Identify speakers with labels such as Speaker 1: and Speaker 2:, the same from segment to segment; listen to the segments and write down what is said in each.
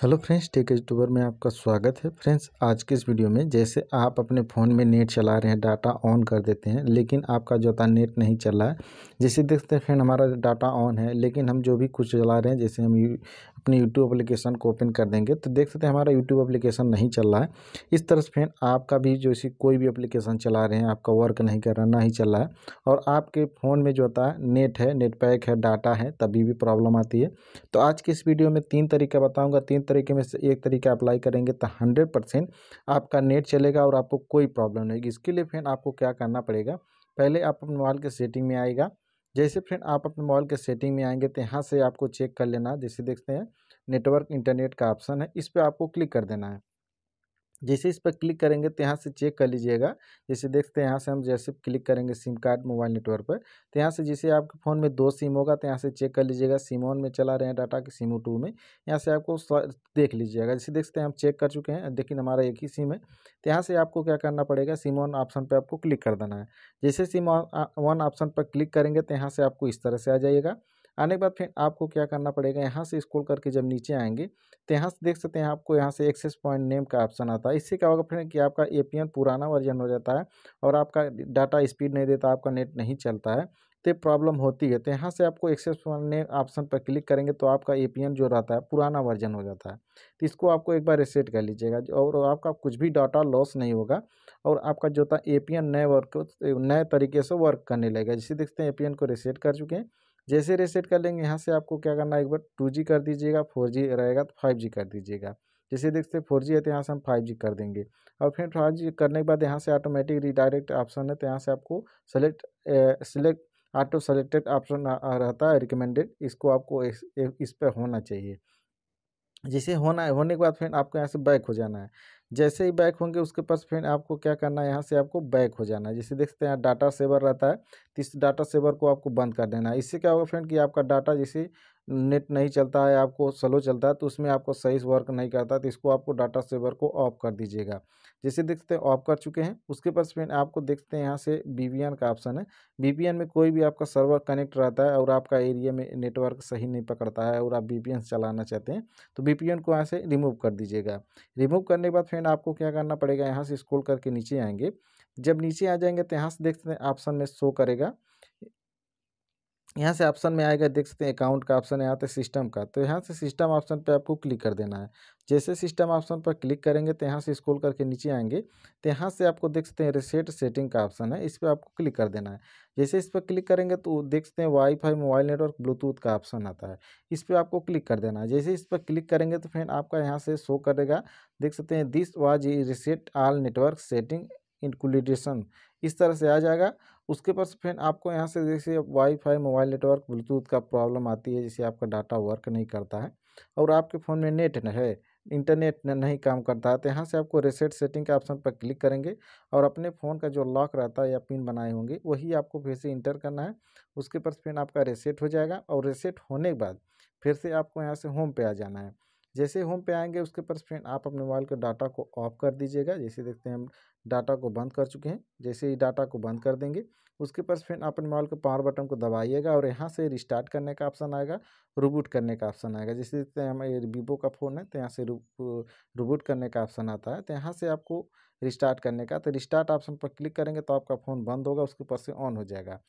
Speaker 1: hello friends tech YouTuber में आपका स्वागत है फ्रेंड्स आज के इस वीडियो में जैसे आप अपने फ़ोन में नेट चला रहे हैं डाटा ऑन कर देते हैं लेकिन आपका जो था नेट नहीं चल रहा है जैसे देखते हैं फ्रेंड हमारा डाटा ऑन है लेकिन हम जो भी कुछ चला रहे हैं जैसे हम यू, अपने यूट्यूब एप्लीकेशन को ओपन कर देंगे तो देख सकते हैं हमारा यूट्यूब एप्लीकेशन नहीं चल रहा है इस तरह से फ्रेंड आपका भी जो इसी कोई भी एप्लीकेशन चला रहे हैं आपका वर्क नहीं कर रहा ना ही चल रहा है और आपके फ़ोन में जो होता है नेट है नेट पैक है डाटा है तभी भी प्रॉब्लम आती है तो आज के इस वीडियो में तीन तरीका बताऊँगा तीन तीन तरीके में से एक तरीके अप्लाई करेंगे तो हंड्रेड परसेंट आपका नेट चलेगा और आपको कोई प्रॉब्लम नहीं होगी इसके लिए फ्रेंड आपको क्या करना पड़ेगा पहले आप अपने मोबाइल के सेटिंग में आएगा जैसे फ्रेंड आप अपने मोबाइल के सेटिंग में आएंगे तो यहाँ से आपको चेक कर लेना जैसे देखते हैं नेटवर्क इंटरनेट का ऑप्शन है इस पर आपको क्लिक कर देना है जैसे इस पर क्लिक करेंगे तो यहाँ से चेक कर लीजिएगा जैसे देखते हैं यहाँ से हम जैसे क्लिक करेंगे सिम कार्ड मोबाइल नेटवर्क पर तो यहाँ से जैसे आपके फ़ोन में दो सिम होगा तो यहाँ से चेक कर लीजिएगा सिम ऑन में चला रहे हैं डाटा के सिमो टू में यहाँ से आपको देख लीजिएगा जैसे देखते हैं हम चेक कर चुके हैं लेकिन हमारा एक ही सिम है तो यहाँ से आपको क्या करना पड़ेगा सिम ऑन ऑप्शन पर आपको क्लिक कर देना है जैसे सिम ऑन ऑप्शन पर क्लिक करेंगे तो यहाँ से आपको इस तरह से आ जाइएगा आने के बाद फिर आपको क्या करना पड़ेगा यहाँ से स्कूल करके जब नीचे आएंगे तो यहाँ से देख सकते हैं आपको यहाँ से एक्सेस पॉइंट नेम का ऑप्शन आता है इससे क्या होगा फ्रेंड कि आपका ए पुराना वर्जन हो जाता है और आपका डाटा स्पीड नहीं देता आपका नेट नहीं चलता है तो प्रॉब्लम होती है तो यहाँ से आपको एक्सेस पॉइंट नेम ऑप्शन पर क्लिक करेंगे तो आपका ए जो रहता है पुराना वर्जन हो जाता है तो इसको आपको एक बार रिसेट कर लीजिएगा और आपका कुछ भी डाटा लॉस नहीं होगा और आपका जो था ए नए वर्क नए तरीके से वर्क करने लगेगा जिसे देखते हैं ए को रिसेट कर चुके हैं जैसे रिसेट कर लेंगे यहाँ से आपको क्या करना है एक बार टू जी कर दीजिएगा फोर जी रहेगा तो फाइव जी कर दीजिएगा जैसे देखते फोर जी है तो यहाँ से हम फाइव जी कर देंगे और फिर फाइव जी करने के बाद यहाँ से ऑटोमेटिक रिडायरेक्ट ऑप्शन है तो यहाँ से आपको select select auto selected option रहता है रिकमेंडेड इसको आपको इस, इस पर होना चाहिए जिसे होना है होने के बाद फिर आपको यहाँ से बैक हो जाना है जैसे ही बैक होंगे उसके पास फिर आपको क्या करना है यहाँ से आपको बैक हो जाना है जैसे देखते हैं यहाँ डाटा सेवर रहता है तो इस डाटा सेवर को आपको बंद कर देना है इससे क्या होगा फ्रेंड कि आपका डाटा जैसे नेट नहीं चलता है आपको स्लो चलता है तो उसमें आपको सही से वर्क नहीं करता तो इसको आपको डाटा सेवर को ऑफ कर दीजिएगा जैसे देखते हैं ऑफ कर चुके हैं उसके पास फिर आपको देखते हैं यहाँ से बी का ऑप्शन है बी में कोई भी आपका सर्वर कनेक्ट रहता है और आपका एरिया में नेटवर्क सही नहीं पकड़ता है और आप बी चलाना चाहते हैं तो बी को यहाँ से रिमूव कर दीजिएगा रिमूव करने के बाद फिर आपको क्या करना पड़ेगा यहाँ से स्कूल करके नीचे आएंगे जब नीचे आ जाएंगे तो यहाँ से देखते हैं ऑप्शन में शो करेगा यहाँ से ऑप्शन में आएगा देख सकते हैं अकाउंट का ऑप्शन यहाँ से सिस्टम का तो यहाँ से सिस्टम ऑप्शन पे आपको क्लिक कर देना है जैसे सिस्टम ऑप्शन पर क्लिक करेंगे तो यहाँ से स्क्रॉल करके नीचे आएंगे तो यहाँ से आपको देख सकते हैं रिसेट सेटिंग का ऑप्शन है इस पर आपको क्लिक कर देना है जैसे इस पर क्लिक करेंगे तो देख सकते हैं वाईफाई मोबाइल नेटवर्क ब्लूटूथ का ऑप्शन आता है इस पर आपको क्लिक कर देना है जैसे इस पर क्लिक करेंगे तो फ्रेंड आपका यहाँ से शो करेगा देख सकते हैं this was reset all network setting inclusion इस तरह से आ जाएगा उसके पास फिर आपको यहाँ से जैसे वाईफाई मोबाइल नेटवर्क ब्लूटूथ का प्रॉब्लम आती है जैसे आपका डाटा वर्क नहीं करता है और आपके फ़ोन में नेट है इंटरनेट नहीं काम करता है तो यहाँ से आपको रेसेट सेटिंग के ऑप्शन पर क्लिक करेंगे और अपने फ़ोन का जो लॉक रहता है या पिन बनाए होंगे वही आपको फिर से इंटर करना है उसके पास फिर आपका रेसेट हो जाएगा और रिसेट होने के बाद फिर से आपको यहाँ से होम पे आ जाना है जैसे होम पे आएंगे उसके पर फ्रेंड आप अपने मोबाइल के डाटा को ऑफ कर दीजिएगा जैसे देखते हैं हम डाटा को बंद कर चुके हैं जैसे ही डाटा को बंद कर देंगे उसके पर फ्रेंड अपने मोबाइल के पावर बटन को दबाइएगा और यहाँ से रिस्टार्ट करने का ऑप्शन आएगा रूबूट करने का ऑप्शन आएगा जैसे देखते हैं हमारे वीवो का फ़ोन है तो यहाँ से रूबूट करने का ऑप्शन आता है तो यहाँ से आपको रिस्टार्ट करने का तो रिस्टार्ट ऑप्शन पर क्लिक करेंगे तो आपका फ़ोन बंद होगा उसके ऊपर से ऑन हो जाएगा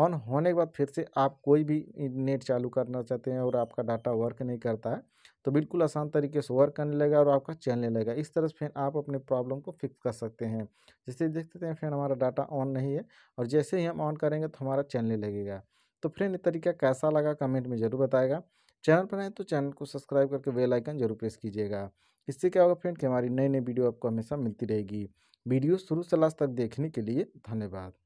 Speaker 1: ऑन होने के बाद फिर से आप कोई भी नेट चालू करना चाहते हैं और आपका डाटा वर्क नहीं करता है तो बिल्कुल आसान तरीके से वर्क करने लगेगा और आपका चलने लगेगा इस तरह से फिर आप अपने प्रॉब्लम को फिक्स कर सकते हैं जैसे देख सकते हैं फिर हमारा डाटा ऑन नहीं है और जैसे ही हम ऑन करेंगे तो हमारा चलने लगेगा तो फ्रेंड ये तरीका कैसा लगा कमेंट में ज़रूर बताएगा चैनल पर आए तो चैनल को सब्सक्राइब करके बेल आइकन जरूर प्रेस कीजिएगा इससे क्या होगा फ्रेंड कि हमारी नई नई वीडियो आपको हमेशा मिलती रहेगी वीडियो शुरू से लास्ट तक देखने के लिए धन्यवाद